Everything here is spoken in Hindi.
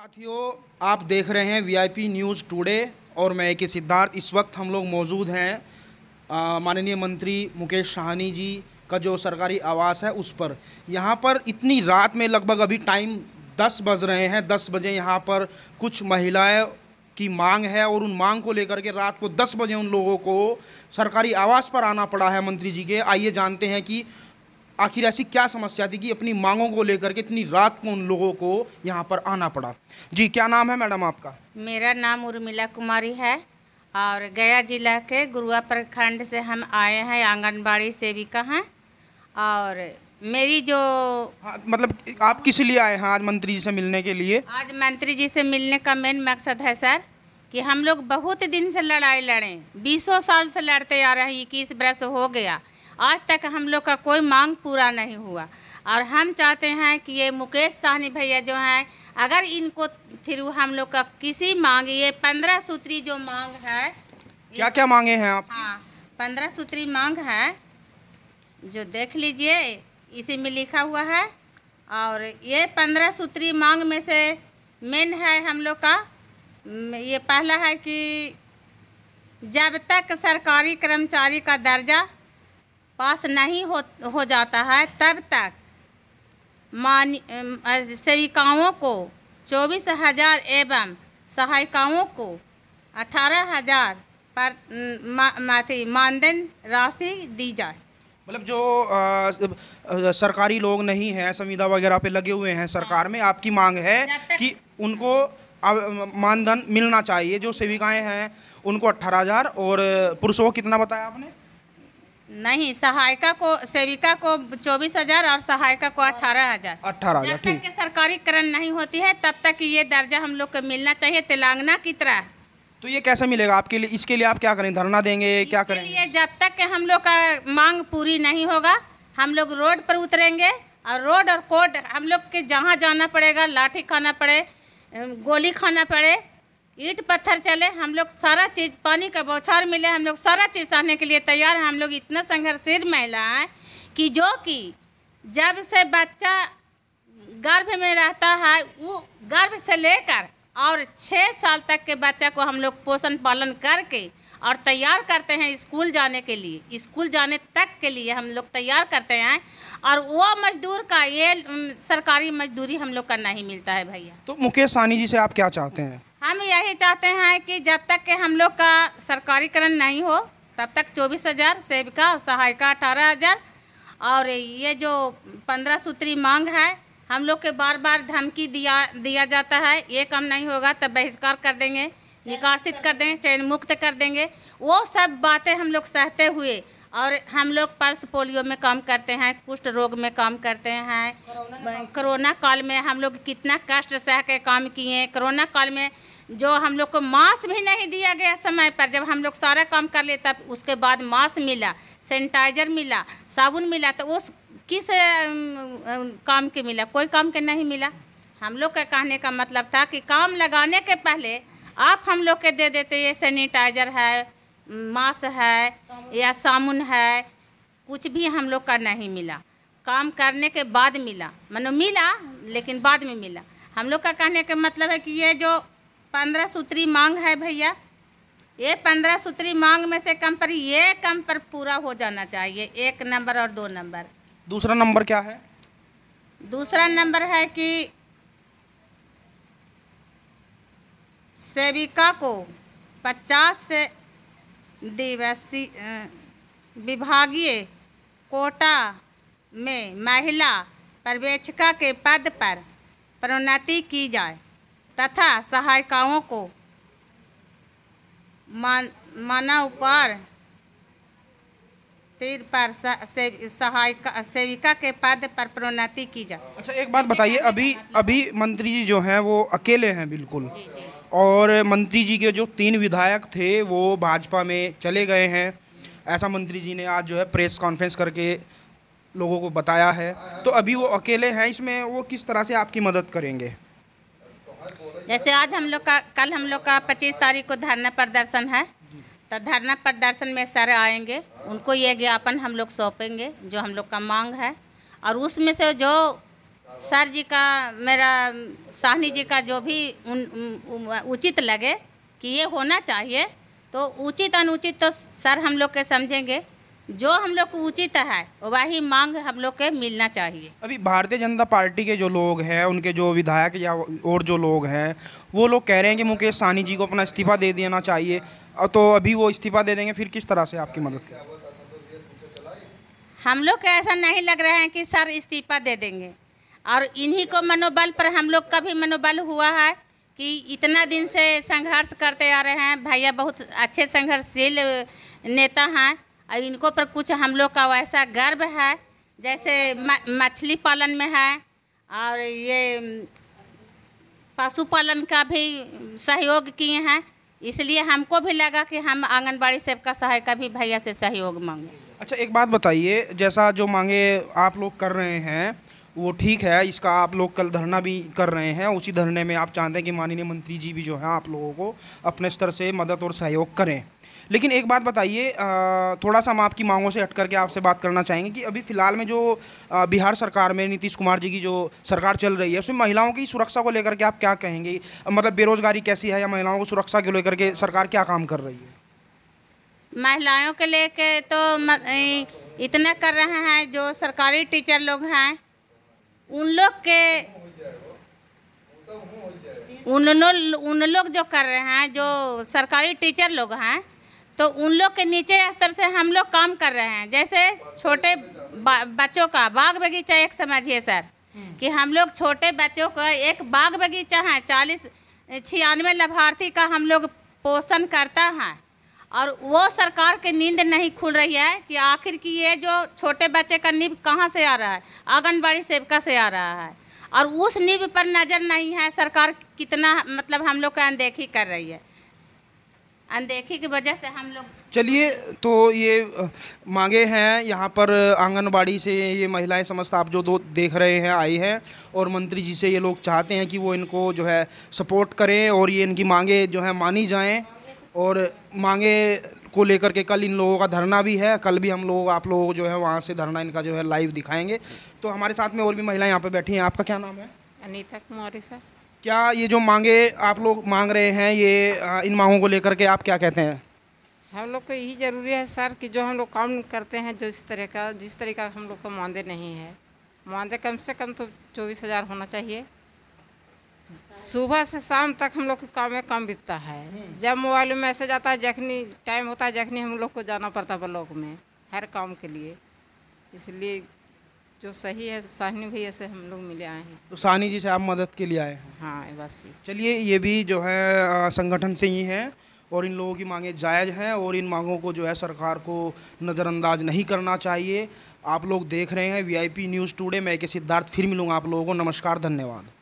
साथियों आप देख रहे हैं वीआईपी न्यूज़ टुडे और मैं के सिद्धार्थ इस वक्त हम लोग मौजूद हैं माननीय मंत्री मुकेश साहनी जी का जो सरकारी आवास है उस पर यहाँ पर इतनी रात में लगभग अभी टाइम दस बज रहे हैं दस बजे यहाँ पर कुछ महिलाएं की मांग है और उन मांग को लेकर के रात को दस बजे उन लोगों को सरकारी आवास पर आना पड़ा है मंत्री जी के आइए जानते हैं कि आखिर ऐसी क्या समस्या थी कि अपनी मांगों को लेकर के इतनी रात को उन लोगों को यहाँ पर आना पड़ा जी क्या नाम है मैडम आपका मेरा नाम उर्मिला कुमारी है और गया जिला के गुरुआ प्रखंड से हम आए हैं आंगनबाड़ी सेविका हैं और मेरी जो हाँ, मतलब आप किस लिए आए हैं आज मंत्री जी से मिलने के लिए आज मंत्री जी से मिलने का मेन मकसद है सर कि हम लोग बहुत दिन से लड़ाई लड़ें बीसों साल से लड़ते आ रहे हैं इक्कीस बरस हो गया आज तक हम लोग का कोई मांग पूरा नहीं हुआ और हम चाहते हैं कि ये मुकेश साहनी भैया जो हैं अगर इनको थ्रू हम लोग का किसी मांग ये पंद्रह सूत्री जो मांग है क्या क्या मांगे हैं आप हाँ पंद्रह सूत्री मांग है जो देख लीजिए इसी में लिखा हुआ है और ये पंद्रह सूत्री मांग में से मेन है हम लोग का ये पहला है कि जब तक सरकारी कर्मचारी का दर्जा पास नहीं हो हो जाता है तब तक मान सेविकाओं को चौबीस हजार एवं सहायिकाओं को अठारह हजार पर माथी मानदेन राशि दी जाए मतलब जो आ, सरकारी लोग नहीं हैं संविदा वगैरह पे लगे हुए हैं सरकार हाँ। में आपकी मांग है कि उनको मानधन मिलना चाहिए जो सेविकाएं हैं उनको अट्ठारह हज़ार और पुरुषों को कितना बताया आपने नहीं सहायिका को सेविका को चौबीस हजार और सहायिका को अठारह हजार अठारह हजार ठीक है सरकारीकरण नहीं होती है तब तक ये दर्जा हम लोग को मिलना चाहिए तेलंगाना की तरह तो ये कैसे मिलेगा आपके लिए इसके लिए आप क्या करें धरना देंगे क्या करें ये जब तक के हम लोग का मांग पूरी नहीं होगा हम लोग रोड पर उतरेंगे और रोड और कोर्ट हम लोग के जहाँ जाना पड़ेगा लाठी खाना पड़े गोली खाना पड़े ईट पत्थर चले हम लोग सारा चीज़ पानी का बौछार मिले हम लोग सारा चीज़ सहने के लिए तैयार हैं हम लोग इतना संघर्षशील महिला हैं कि जो कि जब से बच्चा गर्भ में रहता है वो गर्भ से लेकर और छः साल तक के बच्चा को हम लोग पोषण पालन करके और तैयार करते हैं स्कूल जाने के लिए स्कूल जाने तक के लिए हम लोग तैयार करते हैं और वो मजदूर का ये सरकारी मजदूरी हम लोग का नहीं मिलता है भैया तो मुकेश सानी जी से आप क्या चाहते हैं हम यही चाहते हैं कि जब तक के हम लोग का सरकारीकरण नहीं हो तब तक चौबीस हज़ार सेविका सहायिका अठारह हज़ार और ये जो पंद्रह सूत्री मांग है हम लोग के बार बार धमकी दिया दिया जाता है ये कम नहीं होगा तब बहिष्कार कर देंगे निकासित कर देंगे चयन मुक्त कर देंगे वो सब बातें हम लोग सहते हुए और हम लोग पल्स पोलियो में काम करते हैं कुष्ठ रोग में काम करते हैं कोरोना काल में हम लोग कितना कष्ट सह के काम किए कोरोना काल में जो हम लोग को मास भी नहीं दिया गया समय पर जब हम लोग सारा काम कर लिए तब उसके बाद मास मिला सैनिटाइजर मिला साबुन मिला तो उस किस काम के मिला कोई काम के नहीं मिला हम लोग का कहने का मतलब था कि काम लगाने के पहले आप हम लोग के दे देते ये सैनिटाइजर है मास है या साबुन है कुछ भी हम लोग का नहीं मिला काम करने के बाद मिला मानो मिला लेकिन बाद में मिला हम लोग का कहने का मतलब है कि ये जो पंद्रह सूत्री मांग है भैया ये पंद्रह सूत्री मांग में से कम पर ये कम पर पूरा हो जाना चाहिए एक नंबर और दो नंबर दूसरा नंबर क्या है दूसरा नंबर है कि सेविका को पचास से दिवसीय विभागीय कोटा में महिला पर्यवेक्षिका के पद पर प्रोन्नति की जाए तथा सहायिकाओं को मान माना ऊपर तीर पर सहायिका सेविका के पद पर प्रोन्नति की जाए अच्छा एक बात बताइए अभी अभी मंत्री जी जो हैं वो अकेले हैं बिल्कुल जी जी। और मंत्री जी के जो तीन विधायक थे वो भाजपा में चले गए हैं ऐसा मंत्री जी ने आज जो है प्रेस कॉन्फ्रेंस करके लोगों को बताया है तो अभी वो अकेले हैं इसमें वो किस तरह से आपकी मदद करेंगे जैसे आज हम लोग का कल हम लोग का पच्चीस तारीख को धरना प्रदर्शन है तो धरना प्रदर्शन में सर आएंगे उनको ये ज्ञापन हम लोग सौंपेंगे जो हम लोग का मांग है और उसमें से जो सर जी का मेरा साहनी जी का जो भी उन, उन, उचित लगे कि ये होना चाहिए तो उचित अनुचित तो सर हम लोग के समझेंगे जो हम लोग को उचित है वही मांग हम लोग के मिलना चाहिए अभी भारतीय जनता पार्टी के जो लोग हैं उनके जो विधायक या और जो लोग हैं वो लोग कह रहे हैं कि मुकेश सानी जी को अपना इस्तीफा दे देना चाहिए तो अभी वो इस्तीफा दे देंगे फिर किस तरह से आपकी मदद करें हम लोग को ऐसा नहीं लग रहा है कि सर इस्तीफा दे देंगे और इन्हीं को मनोबल पर हम लोग का भी मनोबल हुआ है कि इतना दिन से संघर्ष करते आ रहे हैं भैया बहुत अच्छे संघर्षशील नेता हैं और इनको पर कुछ हम लोग का वैसा गर्व है जैसे मछली पालन में है और ये पशुपालन का भी सहयोग किए हैं इसलिए हमको भी लगा कि हम आंगनबाड़ी सेविका सहायक भी भैया से सहयोग मांगे अच्छा एक बात बताइए जैसा जो मांगे आप लोग कर रहे हैं वो ठीक है इसका आप लोग कल धरना भी कर रहे हैं उसी धरने में आप चाहते हैं कि माननीय मंत्री जी भी जो है आप लोगों को अपने स्तर से मदद और सहयोग करें लेकिन एक बात बताइए थोड़ा सा हम आपकी मांगों से हट करके आपसे बात करना चाहेंगे कि अभी फ़िलहाल में जो बिहार सरकार में नीतीश कुमार जी की जो सरकार चल रही है उसमें महिलाओं की सुरक्षा को लेकर के आप क्या कहेंगे मतलब बेरोज़गारी कैसी है या महिलाओं को सुरक्षा को लेकर के सरकार क्या काम कर रही है महिलाओं के लेके तो इतना कर रहे हैं जो सरकारी टीचर लोग हैं उन लोग के उन लोग उन लोग जो कर रहे हैं जो सरकारी टीचर लोग हैं तो उन लोग के नीचे स्तर से हम लोग काम कर रहे हैं जैसे छोटे बा, बच्चों का बाग बगीचा एक समझिए सर हम्म। कि हम लोग छोटे बच्चों का एक बाग बगीचा है चालीस छियानवे लाभार्थी का हम लोग पोषण करता है और वो सरकार की नींद नहीं खुल रही है कि आखिर की ये जो छोटे बच्चे का नींब कहाँ से आ रहा है आंगनबाड़ी सेविका से आ रहा है और उस नींब पर नज़र नहीं है सरकार कितना मतलब हम लोग का अनदेखी कर रही है अनदेखी की वजह से हम लोग चलिए तो ये मांगे हैं यहाँ पर आंगनबाड़ी से ये महिलाएं समस्त आप जो दो देख रहे हैं आई हैं और मंत्री जी से ये लोग चाहते हैं कि वो इनको जो है सपोर्ट करें और ये इनकी मांगे जो है मानी जाएं और मांगे को लेकर के कल इन लोगों का धरना भी है कल भी हम लोग आप लोग जो है वहाँ से धरना इनका जो है लाइव दिखाएँगे तो हमारे साथ में और भी महिलाएं यहाँ पर बैठी हैं आपका क्या नाम है अनिता कुमारी सर क्या ये जो मांगे आप लोग मांग रहे हैं ये इन मांगों को लेकर के आप क्या कहते हैं हम लोग को यही ज़रूरी है सर कि जो हम लोग काम करते हैं जो इस तरह का जिस तरह का हम लोग को मानदे नहीं है मानदे कम से कम तो चौबीस हज़ार होना चाहिए सुबह से शाम तक हम लोग के काम में कम बीतता है जब मोबाइल में मैसेज आता है जखनी टाइम होता है जखनी हम लोग को जाना पड़ता है ब्लॉक में हर काम के लिए इसलिए जो सही है साहनी भैया से हम लोग मिले आए हैं तो साहनी जी से आप मदद के लिए आए हैं हाँ बस चलिए ये भी जो है संगठन से ही है और इन लोगों की मांगें जायज़ हैं और इन मांगों को जो है सरकार को नज़रअंदाज नहीं करना चाहिए आप लोग देख रहे हैं वीआईपी न्यूज़ टुडे मैं के सिद्धार्थ फिर मिलूँगा आप लोगों को नमस्कार धन्यवाद